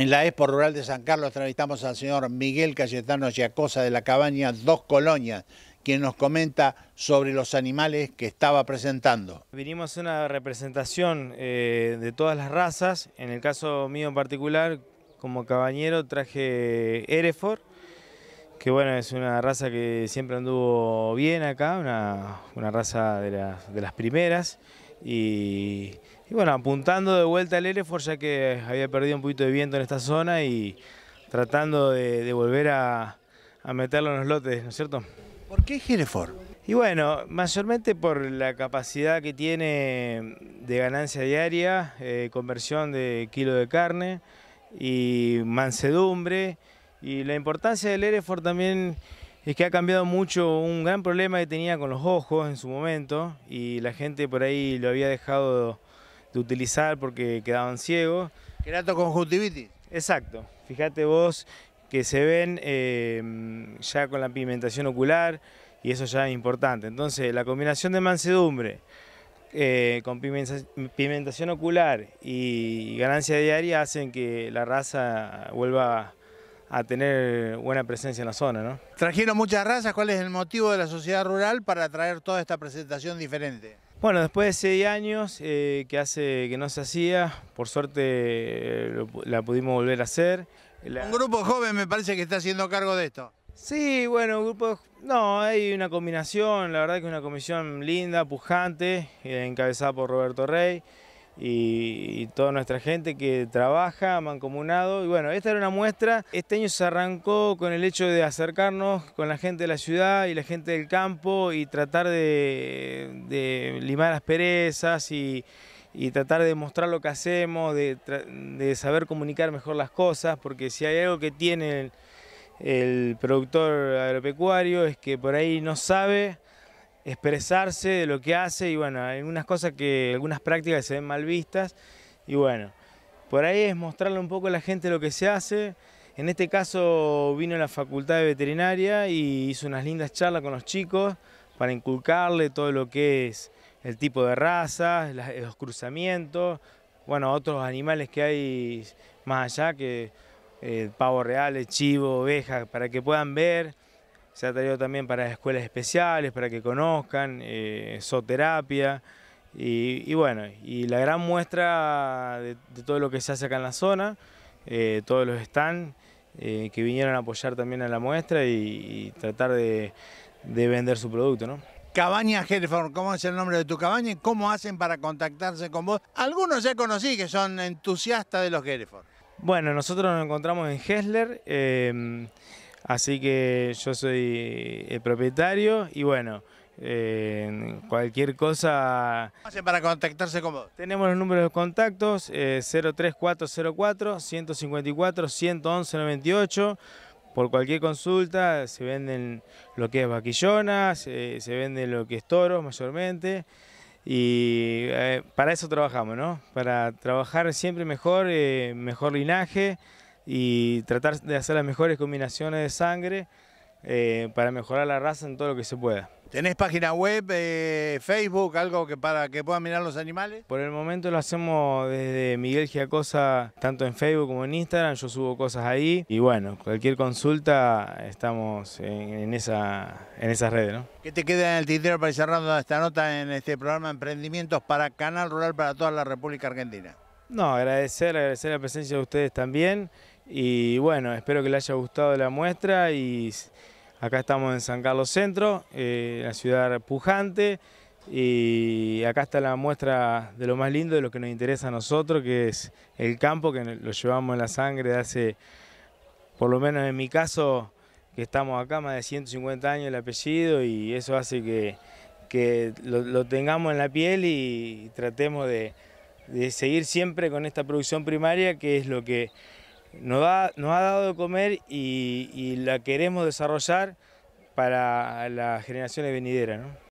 En la Expo Rural de San Carlos entrevistamos al señor Miguel Cayetano Yacosa de la cabaña Dos Colonias, quien nos comenta sobre los animales que estaba presentando. Vinimos a una representación eh, de todas las razas, en el caso mío en particular, como cabañero traje Hereford, que bueno, es una raza que siempre anduvo bien acá, una, raza de las primeras. Y, bueno, apuntando de vuelta al Hereford, ya que había perdido un poquito de viento en esta zona y tratando de, volver a, meterlo en los lotes, ¿no es cierto? ¿Por qué Hereford? Y bueno, mayormente por la capacidad que tiene de ganancia diaria, eh, conversión de kilo de carne y mansedumbre. Y la importancia del Hereford también es que ha cambiado mucho un gran problema que tenía con los ojos en su momento y la gente por ahí lo había dejado de utilizar porque quedaban ciegos. conjuntivitis? Exacto. Fíjate vos que se ven eh, ya con la pigmentación ocular y eso ya es importante. Entonces, la combinación de mansedumbre eh, con pigmentación ocular y ganancia diaria hacen que la raza vuelva a a tener buena presencia en la zona. ¿no? Trajeron muchas razas, ¿cuál es el motivo de la sociedad rural para traer toda esta presentación diferente? Bueno, después de seis años eh, que hace que no se hacía, por suerte eh, la pudimos volver a hacer. Un grupo joven me parece que está haciendo cargo de esto. Sí, bueno, grupo, no, hay una combinación, la verdad que es una comisión linda, pujante, eh, encabezada por Roberto Rey y, toda nuestra gente que trabaja, mancomunado. Y bueno, esta era una muestra. Este año se arrancó con el hecho de acercarnos con la gente de la ciudad y la gente del campo y tratar de, limar las perezas y, tratar de mostrar lo que hacemos, de, saber comunicar mejor las cosas, porque si hay algo que tiene el productor agropecuario es que por ahí no sabe expresarse de lo que hace y bueno, hay unas cosas que, algunas prácticas se ven mal vistas y bueno, por ahí es mostrarle un poco a la gente lo que se hace. En este caso vino a la facultad de veterinaria y hizo unas lindas charlas con los chicos para inculcarle todo lo que es el tipo de razas, los cruzamientos, bueno, otros animales que hay más allá que pavo eh, pavos reales, chivo, ovejas, para que puedan ver se ha traído también para escuelas especiales, para que conozcan, eh, zooterapia, y, bueno, y la gran muestra de, todo lo que se hace acá en la zona, eh, todos los stands eh, que vinieron a apoyar también a la muestra y, tratar de, vender su producto, ¿no? Cabaña Hereford, ¿cómo es el nombre de tu cabaña y cómo hacen para contactarse con vos? Algunos ya conocí que son entusiastas de los Hereford. Bueno, nosotros nos encontramos en Hessler. Eh, Así que yo soy el propietario y bueno, eh, cualquier cosa... ¿Hacen para contactarse con Tenemos los números de contactos, 03404-154-111-98. Eh, Por cualquier consulta se venden lo que es vaquillonas, eh, se venden lo que es toros mayormente. Y para eso trabajamos, ¿no? Para trabajar siempre mejor, mejor linaje y tratar de hacer las mejores combinaciones de sangre eh, para mejorar la raza en todo lo que se pueda. ¿Tenés página web, eh, Facebook, algo que para que puedan mirar los animales? Por el momento lo hacemos desde Miguel Giacosa, tanto en Facebook como en Instagram, yo subo cosas ahí y bueno, cualquier consulta estamos en, esa, en esas redes. ¿Qué te queda en el tintero para ir cerrando esta nota en este programa Emprendimientos para Canal Rural para toda la República Argentina? No, agradecer, agradecer la presencia de ustedes también y bueno, espero que les haya gustado la muestra y acá estamos en San Carlos Centro, eh, la ciudad pujante y acá está la muestra de lo más lindo, de lo que nos interesa a nosotros, que es el campo, que lo llevamos en la sangre de hace, por lo menos en mi caso, que estamos acá más de 150 años el apellido y eso hace que, lo tengamos en la piel y tratemos de de seguir siempre con esta producción primaria que es lo que nos, nos ha dado de comer y, la queremos desarrollar para las generaciones venideras. ¿no?